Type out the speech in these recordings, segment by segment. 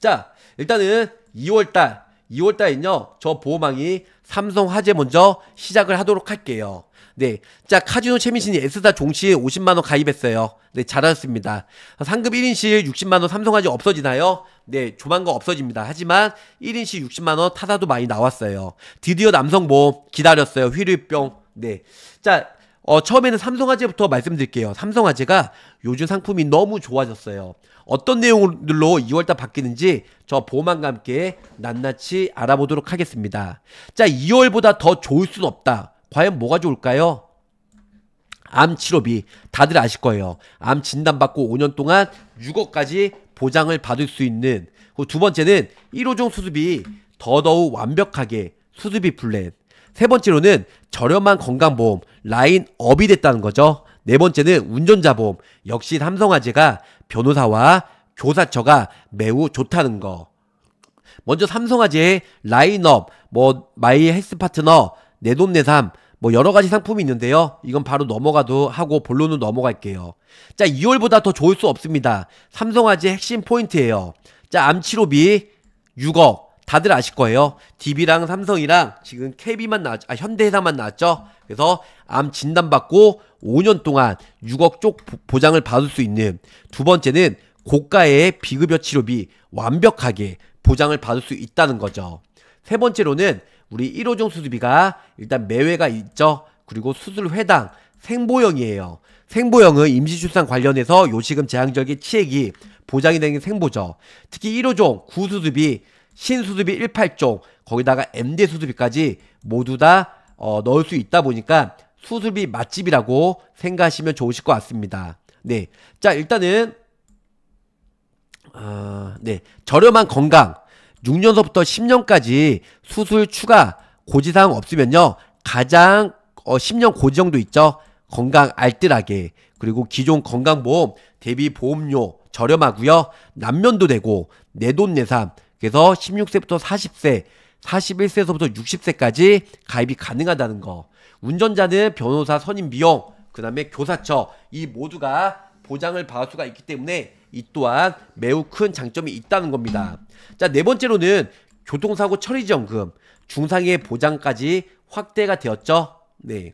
자, 일단은 2월달, 2월달은요, 저 보호망이 삼성 화재 먼저 시작을 하도록 할게요. 네. 자, 카지노 최민신이 S사 종시에 50만원 가입했어요. 네, 잘하셨습니다. 상급 1인실 60만원 삼성화재 없어지나요? 네, 조만간 없어집니다. 하지만 1인실 60만원 타사도 많이 나왔어요. 드디어 남성보험 기다렸어요. 휘류병. 네. 자, 어, 처음에는 삼성화재부터 말씀드릴게요. 삼성화재가 요즘 상품이 너무 좋아졌어요. 어떤 내용들로 2월달 바뀌는지 저 보험과 함께 낱낱이 알아보도록 하겠습니다. 자, 2월보다 더 좋을 순 없다. 과연 뭐가 좋을까요? 암 치료비 다들 아실 거예요. 암 진단받고 5년 동안 6억까지 보장을 받을 수 있는 두 번째는 1호종 수술비 더더욱 완벽하게 수술비 플랜 세 번째로는 저렴한 건강보험 라인업이 됐다는 거죠. 네 번째는 운전자 보험 역시 삼성화재가 변호사와 교사처가 매우 좋다는 거. 먼저 삼성화재 라인업, 뭐 마이 헬스 파트너, 내돈내삼 뭐 여러 가지 상품이 있는데요. 이건 바로 넘어가도 하고 본론으로 넘어갈게요. 자, 2월보다 더 좋을 수 없습니다. 삼성화재 핵심 포인트예요. 자, 암치료비 6억 다들 아실 거예요. DB랑 삼성이랑 지금 KB만 나왔, 아, 현대회사만 나왔죠. 그래서 암 진단받고 5년 동안 6억 쪽 보장을 받을 수 있는 두 번째는 고가의 비급여 치료비 완벽하게 보장을 받을 수 있다는 거죠. 세 번째로는 우리 1호종 수술비가 일단 매회가 있죠. 그리고 수술 회당 생보형이에요. 생보형은 임시출산 관련해서 요식음 제한적인 치액이 보장이 되는 생보죠. 특히 1호종 구수습이 신수습이 18종 거기다가 MD 수습비까지 모두 다 어, 넣을 수 있다 보니까 수술비 맛집이라고 생각하시면 좋으실 것 같습니다. 네. 자, 일단은, 어, 네. 저렴한 건강. 6년서부터 10년까지 수술 추가 고지사항 없으면요. 가장, 어, 10년 고지 정도 있죠. 건강 알뜰하게. 그리고 기존 건강보험 대비 보험료 저렴하고요 남면도 되고, 내돈내산. 그래서 16세부터 40세, 41세에서부터 60세까지 가입이 가능하다는 거. 운전자는 변호사 선임 비용, 그 다음에 교사처 이 모두가 보장을 받을 수가 있기 때문에 이 또한 매우 큰 장점이 있다는 겁니다. 자, 네 번째로는 교통사고 처리지원금, 중상의 보장까지 확대가 되었죠. 네.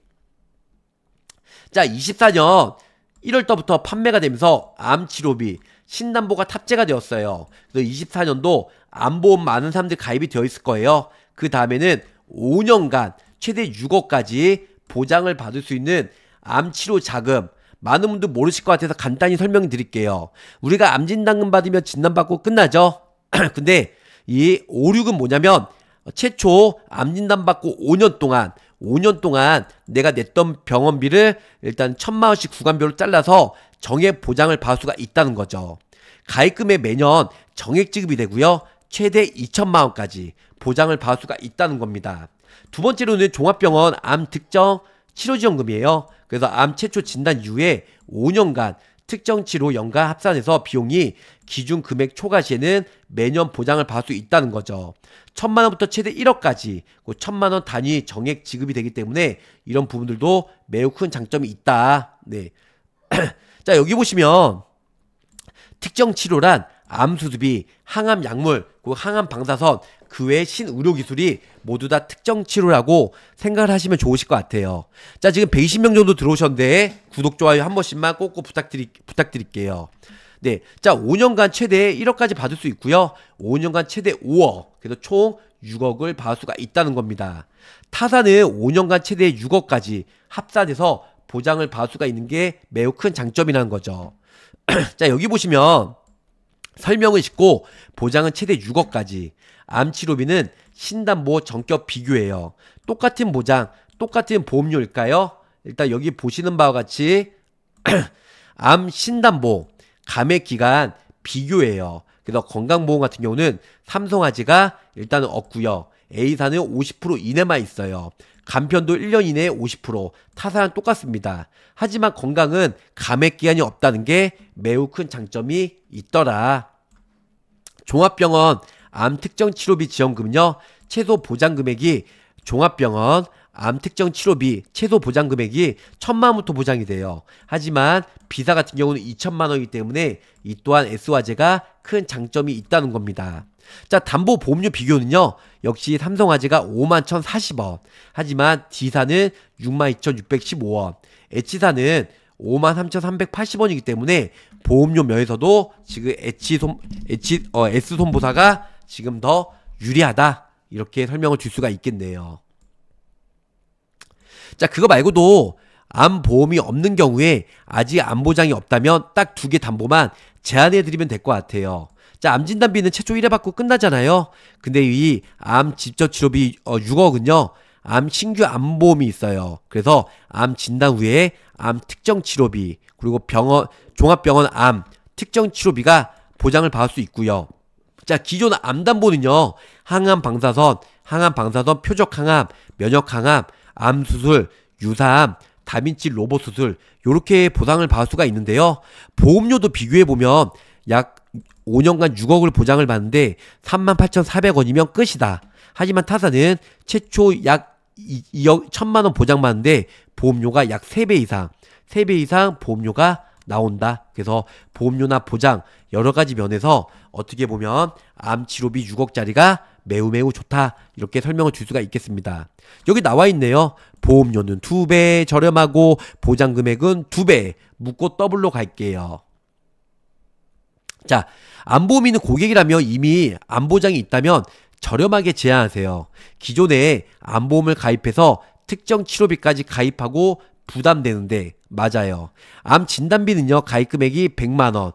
자, 24년 1월부터 판매가 되면서 암 치료비, 신담보가 탑재가 되었어요. 그래서 24년도 암보험 많은 사람들 가입이 되어 있을 거예요. 그 다음에는 5년간 최대 6억까지 보장을 받을 수 있는 암치료 자금 많은 분들 모르실 것 같아서 간단히 설명드릴게요. 우리가 암진단금 받으면 진단받고 끝나죠? 근데 이 오륙은 뭐냐면 최초 암진단 받고 5년 동안 5년 동안 내가 냈던 병원비를 일단 천만 원씩 구간별로 잘라서 정액 보장을 받을 수가 있다는 거죠. 가입금에 매년 정액 지급이 되고요. 최대 2천만 원까지 보장을 받을 수가 있다는 겁니다. 두 번째로는 종합병원 암 특정 치료지원금이에요. 그래서 암 최초 진단 이후에 5년간 특정 치료 연간 합산해서 비용이 기준 금액 초과 시에는 매년 보장을 받을 수 있다는 거죠. 천만 원부터 최대 1억까지 그 천만 원 단위 정액 지급이 되기 때문에 이런 부분들도 매우 큰 장점이 있다. 네. 자 여기 보시면 특정 치료란 암 수술비, 항암 약물, 그 항암 방사선 그외 신의료 기술이 모두 다 특정 치료라고 생각을 하시면 좋으실 것 같아요. 자, 지금 120명 정도 들어오셨는데 구독, 좋아요 한 번씩만 꼭꼭 부탁드리, 부탁드릴게요. 네. 자, 5년간 최대 1억까지 받을 수 있고요. 5년간 최대 5억. 그래서 총 6억을 받을 수가 있다는 겁니다. 타사는 5년간 최대 6억까지 합산해서 보장을 받을 수가 있는 게 매우 큰 장점이라는 거죠. 자, 여기 보시면 설명은 쉽고 보장은 최대 6억까지. 암치료비는 신단 보전격 비교예요. 똑같은 보장, 똑같은 보험료일까요? 일단 여기 보시는 바와 같이 암신단보 감액 기간 비교예요. 그래서 건강보험 같은 경우는 삼성아재가 일단 은 없고요. A사는 50% 이내만 있어요. 간편도 1년 이내에 50%, 타사랑 똑같습니다. 하지만 건강은 감액 기한이 없다는 게 매우 큰 장점이 있더라. 종합병원 암 특정 치료비 지원금요. 최소 보장 금액이 종합병원 암 특정 치료비 최소 보장 금액이 천만부터 원 보장이 돼요. 하지만 비사 같은 경우는 2천만 원이기 때문에 이 또한 s 화제가큰 장점이 있다는 겁니다. 자, 담보 보험료 비교는요. 역시 삼성화재가 51,040원. 하지만 D사는 62,615원. H사는 53,380원이기 때문에 보험료 면에서도 지금 H 손 H 어 S 손보사가 지금 더 유리하다. 이렇게 설명을 줄 수가 있겠네요. 자, 그거 말고도 암 보험이 없는 경우에 아직 암 보장이 없다면 딱 두 개 담보만 제한해 드리면 될 것 같아요. 자, 암 진단비는 최초 1회 받고 끝나잖아요. 근데 이 암 직접 치료비 어, 6억은요. 암 신규 암보험이 있어요. 그래서 암 진단 후에 암 특정 치료비 그리고 병원 종합병원 암 특정 치료비가 보장을 받을 수 있고요. 자, 기존 암 담보는요. 항암 방사선, 항암 방사선 표적 항암, 면역 항암, 암 수술, 유사암, 다빈치 로봇 수술 요렇게 보상을 받을 수가 있는데요. 보험료도 비교해 보면 약 5년간 6억을 보장을 받는데 38,400원이면 끝이다. 하지만 타사는 최초 약 2억 1천만 원 보장받는데 보험료가 약 3배 이상, 3배 이상 보험료가 나온다. 그래서 보험료나 보장 여러 가지 면에서 어떻게 보면 암 치료비 6억짜리가 매우 매우 좋다. 이렇게 설명을 줄 수가 있겠습니다. 여기 나와 있네요. 보험료는 2배 저렴하고 보장 금액은 2배. 묶고 더블로 갈게요. 자, 안보험인은 고객이라며 이미 안보장이 있다면 저렴하게 제한하세요. 기존에 안보험을 가입해서 특정 치료비까지 가입하고 부담되는데 맞아요. 암 진단비는요 가입 금액이 100만 원,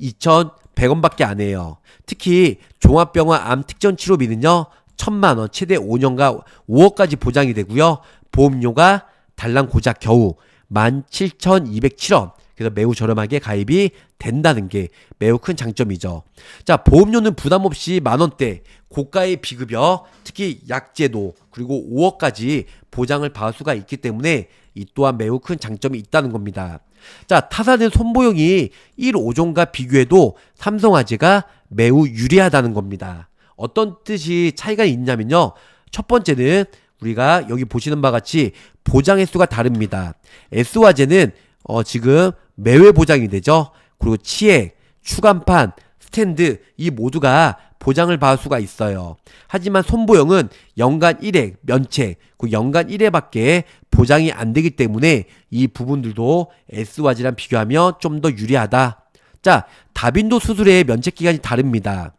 2,100원밖에 안 해요. 특히 종합병원 암특정 치료비는요 1천만 원, 최대 5년과 5억까지 보장이 되고요. 보험료가 달랑 고작 겨우 17,207원. 그래서 매우 저렴하게 가입이 된다는 게 매우 큰 장점이죠. 자, 보험료는 부담 없이 만 원대, 고가의 비급여, 특히 약제도 그리고 5억까지 보장을 받을 수가 있기 때문에 이 또한 매우 큰 장점이 있다는 겁니다. 자, 타사는 손보용이 1, 5종과 비교해도 삼성화재가 매우 유리하다는 겁니다. 어떤 뜻이 차이가 있냐면요. 첫 번째는 우리가 여기 보시는 바 같이 보장 횟수가 다릅니다. S화재는 어, 지금 매회 보장이 되죠. 그리고 치액, 추간판, 스탠드 이 모두가 보장을 받을 수가 있어요. 하지만 손보영은 연간 1회 면책, 그 연간 1회밖에 보장이 안 되기 때문에 이 부분들도 S와 질랑 비교하면 좀 더 유리하다. 자, 다빈도 수술의 면책 기간이 다릅니다.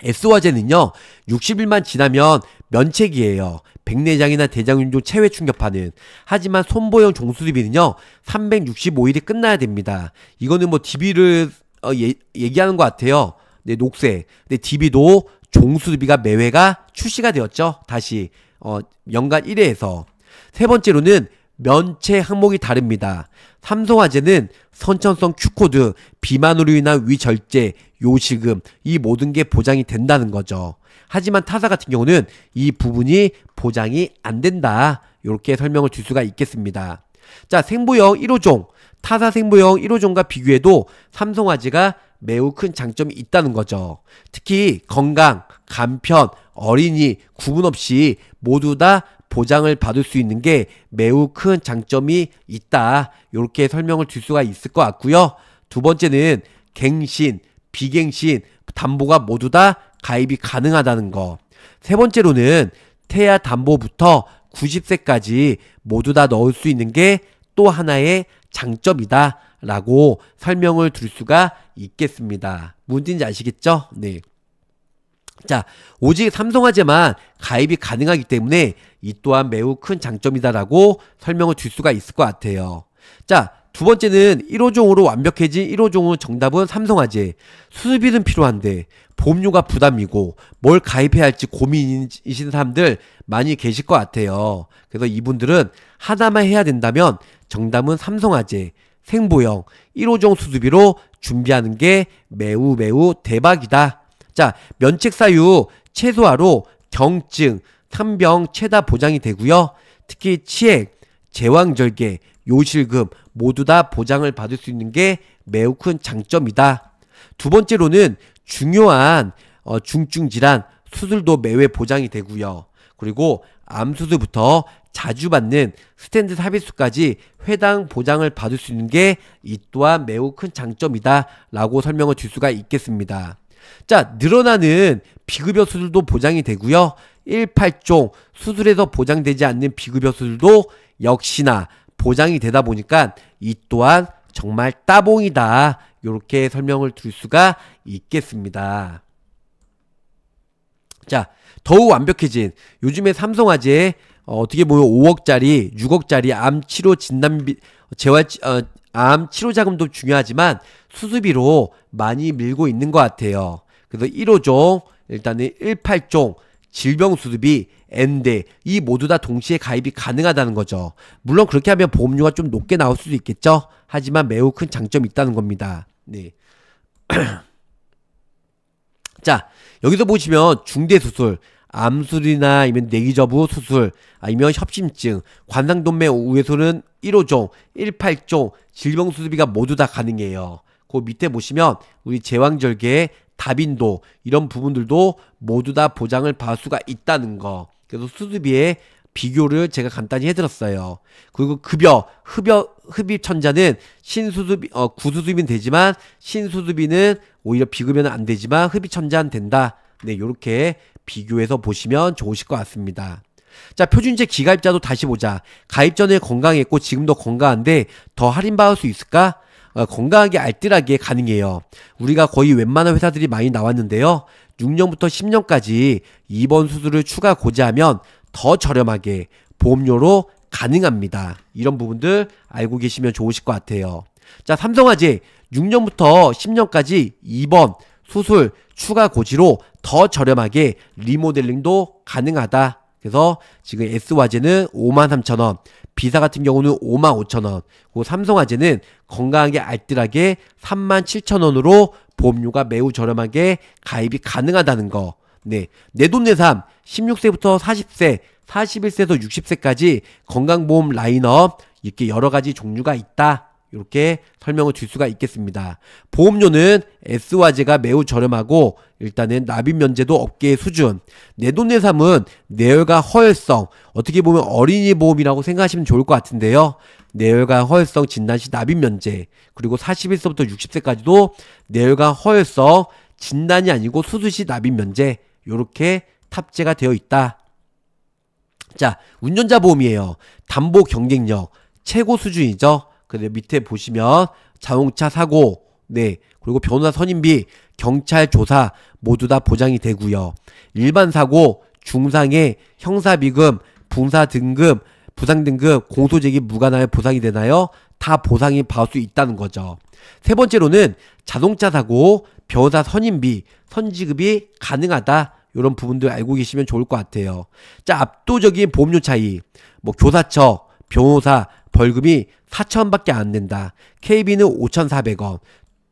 s 와제는요 60일만 지나면 면책이에요. 백내장이나 대장균종 체외 충격파는. 하지만 손보영 종수리비는요, 365일이 끝나야 됩니다. 이거는 뭐 DB를 어, 예, 얘기하는 것 같아요. 네, 녹색. 근 DB도 종수리비가 매회가 출시가 되었죠. 다시 어, 연간 1회에서. 세 번째로는 면체 항목이 다릅니다. 삼성화재는 선천성 Q코드, 비만으로 인한 위절제, 요식음, 이 모든 게 보장이 된다는 거죠. 하지만 타사 같은 경우는 이 부분이 보장이 안 된다. 이렇게 설명을 줄 수가 있겠습니다. 자, 생부형 1호종. 타사 생부형 1호종과 비교해도 삼성화재가 매우 큰 장점이 있다는 거죠. 특히 건강, 간편, 어린이, 구분 없이 모두 다 보장을 받을 수 있는 게 매우 큰 장점이 있다. 이렇게 설명을 줄 수가 있을 것 같고요. 두 번째는 갱신, 비갱신, 담보가 모두 다 가입이 가능하다는 거. 세 번째로는 태아 담보부터 90세까지 모두 다 넣을 수 있는 게 또 하나의 장점이다. 라고 설명을 드릴 수가 있겠습니다. 뭔지인지 아시겠죠? 네. 자, 오직 삼성화재만 가입이 가능하기 때문에 이 또한 매우 큰 장점이다라고 설명을 줄 수가 있을 것 같아요. 자, 두 번째는 1호종으로 완벽해진 1호종은 정답은 삼성화재. 수수비는 필요한데 보험료가 부담이고 뭘 가입해야 할지 고민이신 사람들 많이 계실 것 같아요. 그래서 이분들은 하나만 해야 된다면 정답은 삼성화재, 생보형, 1호종 수수비로 준비하는 게 매우 매우 대박이다. 자, 면책사유 최소화로 경증, 산병 최다 보장이 되고요. 특히 치액, 제왕절개, 요실금 모두 다 보장을 받을 수 있는 게 매우 큰 장점이다. 두 번째로는 중요한 어, 중증 질환 수술도 매회 보장이 되고요. 그리고 암수술부터 자주 받는 스탠드 삽입수까지 회당 보장을 받을 수 있는 게 이 또한 매우 큰 장점이다 라고 설명을 줄 수가 있겠습니다. 자 늘어나는 비급여 수술도 보장이 되고요. 18종 수술에서 보장되지 않는 비급여 수술도 역시나 보장이 되다 보니까 이 또한 정말 따봉이다. 이렇게 설명을 드릴 수가 있겠습니다. 자, 더욱 완벽해진 요즘에 삼성 화재에 어, 떻게 보면 5억짜리, 6억짜리 암 치료 진단비 재활 어, 암 치료 자금도 중요하지만 수수비로 많이 밀고 있는 것 같아요. 그래서 1호종, 일단은 18종 질병 수수비, 엔데이 모두 다 동시에 가입이 가능하다는 거죠. 물론 그렇게 하면 보험료가 좀 높게 나올 수도 있겠죠. 하지만 매우 큰 장점이 있다는 겁니다. 네. 자, 여기서 보시면 중대수술, 암술이나 아니면 내기저부 수술, 아니면 협심증, 관상동맥 우회술은 1호종, 18종, 질병수술비가 모두 다 가능해요. 그 밑에 보시면 우리 제왕절개, 다빈도 이런 부분들도 모두 다 보장을 받을 수가 있다는 거. 그래서 수술비의 비교를 제가 간단히 해드렸어요. 그리고 급여, 흡여, 흡입 천자는 신수수비, 어, 구수수비는 되지만 신수수비는 오히려 비급여는 안 되지만 흡입천자는 된다. 네, 요렇게 비교해서 보시면 좋으실 것 같습니다. 자, 표준제 기가입자도 다시 보자. 가입 전에 건강했고 지금도 건강한데 더 할인받을 수 있을까? 어, 건강하게 알뜰하게 가능해요. 우리가 거의 웬만한 회사들이 많이 나왔는데요. 6년부터 10년까지 입원 수술을 추가 고지하면 더 저렴하게 보험료로 가능합니다. 이런 부분들 알고 계시면 좋으실 것 같아요. 자, 삼성화재 6년부터 10년까지 2번 수술 추가 고지로 더 저렴하게 리모델링도 가능하다. 그래서 지금 S화재는 53,000원, 비사 같은 경우는 55,000원, 그리고 삼성화재는 건강하게 알뜰하게 37,000원으로 보험료가 매우 저렴하게 가입이 가능하다는 거. 네. 내돈내산 16세부터 40세, 41세에서 60세까지 건강보험 라인업 이렇게 여러 가지 종류가 있다. 이렇게 설명을 줄 수가 있겠습니다. 보험료는 s 와재가 매우 저렴하고 일단은 납입 면제도 업계의 수준. 내돈내삼은 내열과 허혈성 어떻게 보면 어린이 보험이라고 생각하시면 좋을 것 같은데요. 내열과 허혈성 진단 시 납입 면제 그리고 41세부터 60세까지도 내열과 허혈성 진단이 아니고 수술 시 납입 면제 요렇게 탑재가 되어 있다. 자, 운전자 보험이에요. 담보 경쟁력 최고 수준이죠. 그리고 밑에 보시면 자동차 사고, 네, 그리고 변호사 선임비, 경찰 조사 모두 다 보장이 되고요. 일반 사고, 중상해, 형사비금, 분사 등급, 부상 등급, 공소제기 무관하여 보상이 되나요? 다 보상이 받을 수 있다는 거죠. 세 번째로는 자동차 사고, 변호사 선임비, 선지급이 가능하다. 이런 부분들 알고 계시면 좋을 것 같아요. 자, 압도적인 보험료 차이. 뭐 교사처, 변호사 벌금이 4천원밖에 안 된다. KB는 5,400원,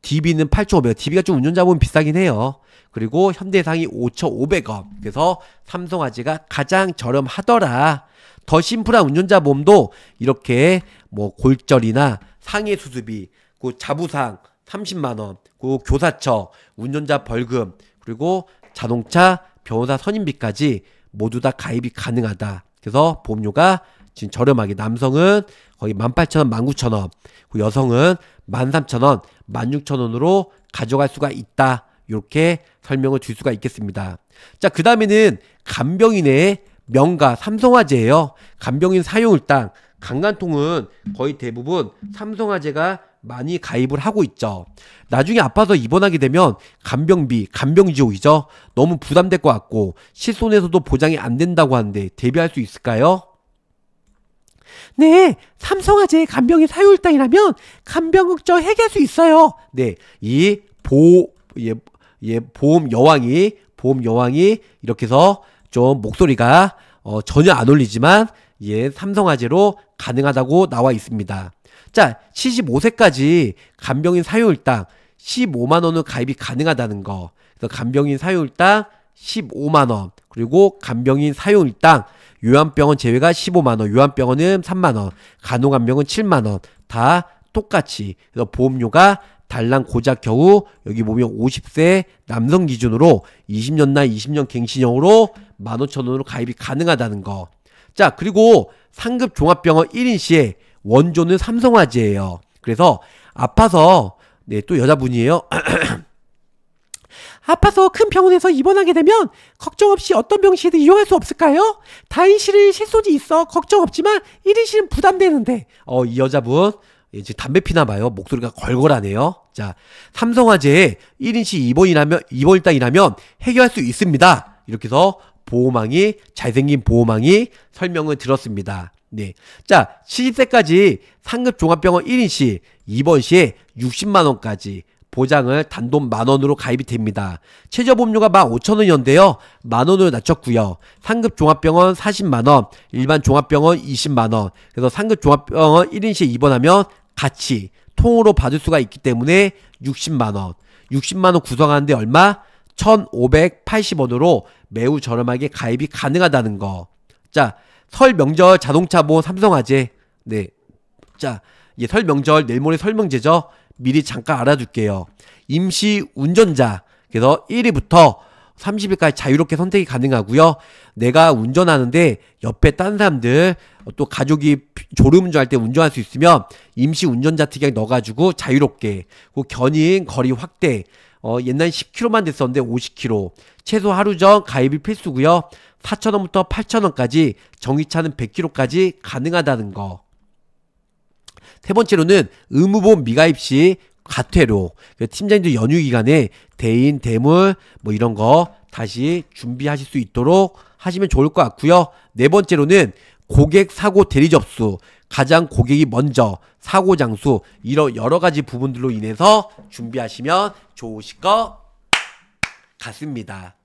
DB는 8,500원. DB가 좀 운전자 보면 비싸긴 해요. 그리고 현대상이 5,500원. 그래서 삼성아재가 가장 저렴하더라. 더 심플한 운전자 보험도 이렇게 뭐 골절이나 상해 수습이 그 자부상 30만 원, 그 교사처, 운전자 벌금, 그리고 자동차 변호사 선임비까지 모두 다 가입이 가능하다. 그래서 보험료가 지금 저렴하게 남성은 거의 18,000원, 19,000원, 그 여성은 13,000원, 16,000원으로 가져갈 수가 있다. 이렇게 설명을 드릴 수가 있겠습니다. 자, 그 다음에는 간병인의 명가 삼성화재예요. 간병인 사용일당, 강간통은 거의 대부분 삼성화재가 많이 가입을 하고 있죠. 나중에 아파서 입원하게 되면 간병비, 간병지옥이죠. 너무 부담될 것 같고 실손에서도 보장이 안 된다고 하는데 대비할 수 있을까요? 네, 삼성화재의 간병인 사유 일당이라면 간병 걱정 해결할 수 있어요. 네, 이 보, 예, 예, 보험 여왕이, 보험 여왕이 이렇게 해서 좀 목소리가 어, 전혀 안 올리지만 예, 삼성화재로 가능하다고 나와 있습니다. 자, 75세까지 간병인 사유일당 15만원은 가입이 가능하다는 거. 그래서 간병인 사유일당 15만원. 그리고 간병인 사유일당 요양병원 제외가 15만원, 요양병원은 3만원, 간호간병은 7만원. 다 똑같이. 그래서 보험료가 달랑 고작 겨우 여기 보면 50세 남성 기준으로 20년 나 20년 갱신형으로 15,000원으로 가입이 가능하다는 거. 자, 그리고 상급 종합병원 1인 시에 원조는 삼성화재예요. 그래서 아파서 네, 또 여자분이에요. 아파서 큰 병원에서 입원하게 되면 걱정 없이 어떤 병실에도 이용할 수 없을까요? 다인실은 실손이 있어 걱정 없지만 1인실은 부담되는데 어이 여자분 이제 담배 피나 봐요 목소리가 걸걸하네요 자 삼성화재에 1인실 입원이라면 입원 일당이라면 해결할 수 있습니다 이렇게 해서 보호망이 잘생긴 보호망이 설명을 들었습니다 네. 자, 70세까지 상급 종합병원 1인시 입원 시에 60만원까지 보장을 단돈 만원으로 가입이 됩니다. 최저 보험료가 15,000원이었는데요. 만원으로 낮췄고요. 상급 종합병원 40만원, 일반 종합병원 20만원. 그래서 상급 종합병원 1인시에 입원하면 같이 통으로 받을 수가 있기 때문에 60만원. 60만원 구성하는데 얼마? 1,580원으로 매우 저렴하게 가입이 가능하다는 거. 자, 설 명절 자동차 보험 삼성화재. 네. 자, 예, 설 명절 내일 모레 설명제죠. 미리 잠깐 알아둘게요. 임시 운전자. 그래서 1위부터 30일까지 자유롭게 선택이 가능하고요. 내가 운전하는데 옆에 딴 사람들 또 가족이 졸음운전할 때 운전할 수 있으면 임시 운전자 특약 넣어가지고 자유롭게 그 견인 거리 확대 어, 옛날 10km만 됐었는데 50km 최소 하루 전 가입이 필수고요. 4,000원부터 8,000원까지 정기차는 100km까지 가능하다는 거. 세 번째로는 의무보험 미가입 시 과태료. 그 팀장님도 연휴 기간에 대인 대물 뭐 이런 거 다시 준비하실 수 있도록 하시면 좋을 것 같고요. 네 번째로는 고객 사고 대리 접수 가장 고객이 먼저 사고 장수 이런 여러 가지 부분들로 인해서 준비하시면 좋으실 것 같습니다.